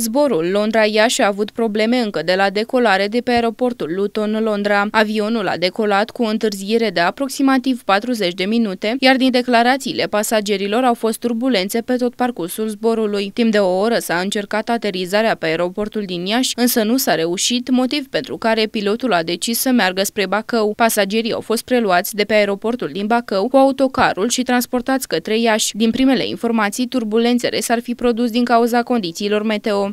Zborul Londra-Iași a avut probleme încă de la decolare de pe aeroportul Luton-Londra. Avionul a decolat cu o întârziere de aproximativ 40 de minute, iar din declarațiile pasagerilor au fost turbulențe pe tot parcursul zborului. Timp de o oră s-a încercat aterizarea pe aeroportul din Iași, însă nu s-a reușit, motiv pentru care pilotul a decis să meargă spre Bacău. Pasagerii au fost preluați de pe aeroportul din Bacău cu autocarul și transportați către Iași. Din primele informații, turbulențele s-ar fi produs din cauza condițiilor meteo.